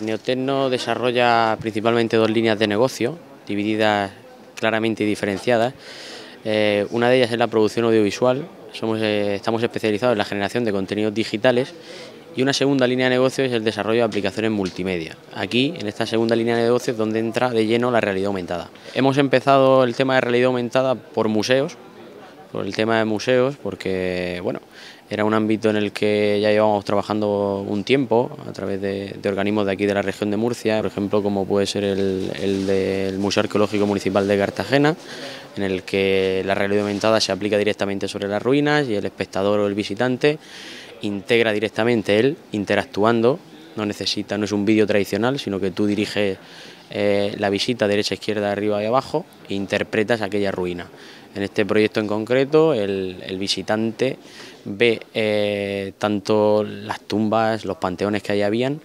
Neotecno desarrolla principalmente dos líneas de negocio, divididas claramente y diferenciadas. Eh, una de ellas es la producción audiovisual, Somos, eh, estamos especializados en la generación de contenidos digitales y una segunda línea de negocio es el desarrollo de aplicaciones multimedia. Aquí, en esta segunda línea de negocio, es donde entra de lleno la realidad aumentada. Hemos empezado el tema de realidad aumentada por museos, por el tema de museos, porque bueno, era un ámbito en el que ya llevábamos trabajando un tiempo a través de, organismos de aquí de la región de Murcia, por ejemplo como puede ser el, el del Museo Arqueológico Municipal de Cartagena, en el que la realidad aumentada se aplica directamente sobre las ruinas y el espectador o el visitante integra directamente él, interactuando no necesita, no es un vídeo tradicional, sino que tú diriges eh, la visita derecha, izquierda, arriba y abajo e interpretas aquella ruina. En este proyecto en concreto, el, visitante ve eh, tanto las tumbas, los panteones que ahí habían,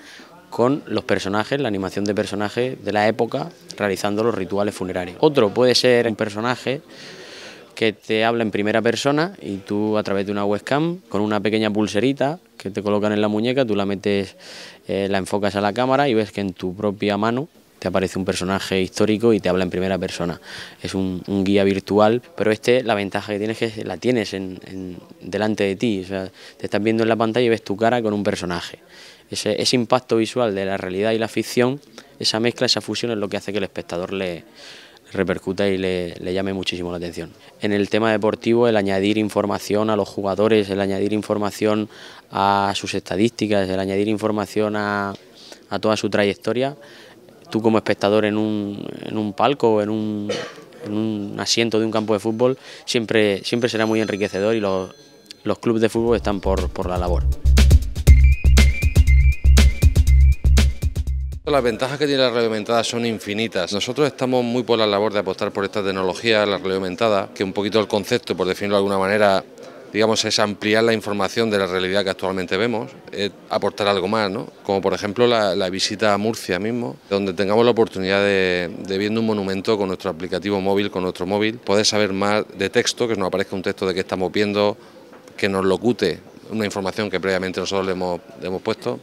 con los personajes, la animación de personajes de la época, realizando los rituales funerarios. Otro puede ser un personaje que te habla en primera persona y tú a través de una webcam con una pequeña pulserita que te colocan en la muñeca, tú la metes, eh, la enfocas a la cámara y ves que en tu propia mano te aparece un personaje histórico y te habla en primera persona. Es un, guía virtual, pero este la ventaja que tienes es que la tienes en, delante de ti, te estás viendo en la pantalla y ves tu cara con un personaje. Ese, ese impacto visual de la realidad y la ficción, esa mezcla, esa fusión es lo que hace que el espectador le, repercuta y le, llame muchísimo la atención. En el tema deportivo, el añadir información a los jugadores, el añadir información a sus estadísticas, el añadir información a, a toda su trayectoria, tú como espectador en un, en un palco, en un, en un asiento de un campo de fútbol, siempre, siempre será muy enriquecedor y los, clubes de fútbol están por la labor. Las ventajas que tiene la realidad aumentada son infinitas. Nosotros estamos muy por la labor de apostar por esta tecnología, la realidad aumentada, que un poquito el concepto, por definirlo de alguna manera, digamos, es ampliar la información de la realidad que actualmente vemos, aportar algo más, ¿no? Como por ejemplo la, visita a Murcia mismo, donde tengamos la oportunidad de, viendo un monumento con nuestro aplicativo móvil, con nuestro móvil, poder saber más de texto, que nos aparezca un texto de qué estamos viendo, que nos locute una información que previamente nosotros le hemos puesto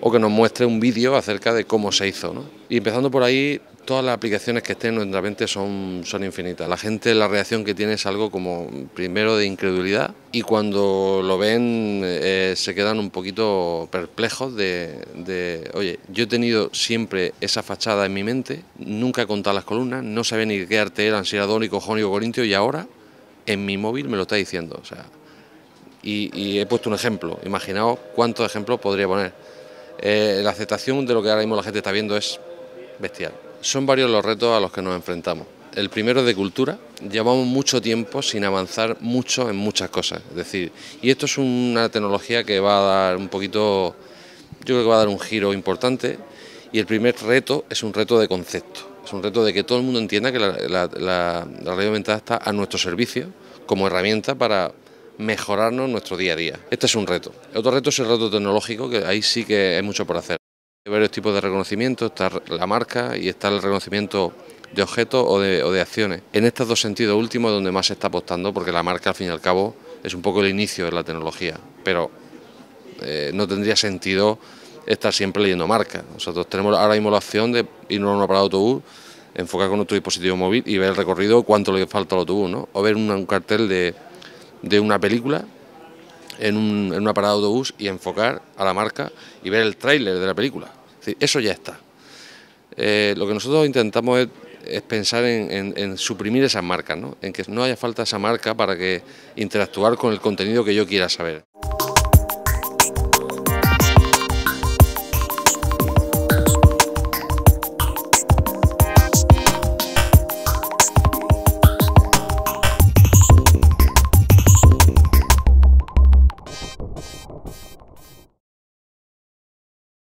o que nos muestre un vídeo acerca de cómo se hizo. ¿no? Y empezando por ahí, todas las aplicaciones que estén en nuestra mente son, son infinitas. La gente, la reacción que tiene es algo como primero de incredulidad y cuando lo ven eh, se quedan un poquito perplejos de, oye, yo he tenido siempre esa fachada en mi mente, nunca he contado las columnas, no sabía ni qué arte eran, si era dónico, jónico, corintio y ahora en mi móvil me lo está diciendo. O sea, y, y he puesto un ejemplo, imaginaos cuántos ejemplos podría poner eh, la aceptación de lo que ahora mismo la gente está viendo es bestial. Son varios los retos a los que nos enfrentamos. El primero es de cultura, llevamos mucho tiempo sin avanzar mucho en muchas cosas. Es decir, y esto es una tecnología que va a dar un poquito, yo creo que va a dar un giro importante. Y el primer reto es un reto de concepto, es un reto de que todo el mundo entienda que la, la, aumentada está a nuestro servicio como herramienta para mejorarnos nuestro día a día. Este es un reto. Otro reto es el reto tecnológico, que ahí sí que hay mucho por hacer. Hay varios tipos de reconocimiento, estar la marca y está el reconocimiento de objetos o de, acciones. En estos dos sentidos últimos es donde más se está apostando, porque la marca al fin y al cabo es un poco el inicio de la tecnología, pero eh, no tendría sentido estar siempre leyendo marca. Nosotros tenemos ahora mismo la opción de irnos a una parada de autobús, enfocar con nuestro dispositivo móvil y ver el recorrido, cuánto le falta al autobús, ¿no? o ver un cartel de de una película en, un, en, una parada de autobús y enfocar a la marca y ver el tráiler de la película. eso ya está. Eh, lo que nosotros intentamos es, pensar en, suprimir esas marcas, en que no haya falta esa marca para que interactuar con el contenido que yo quiera saber.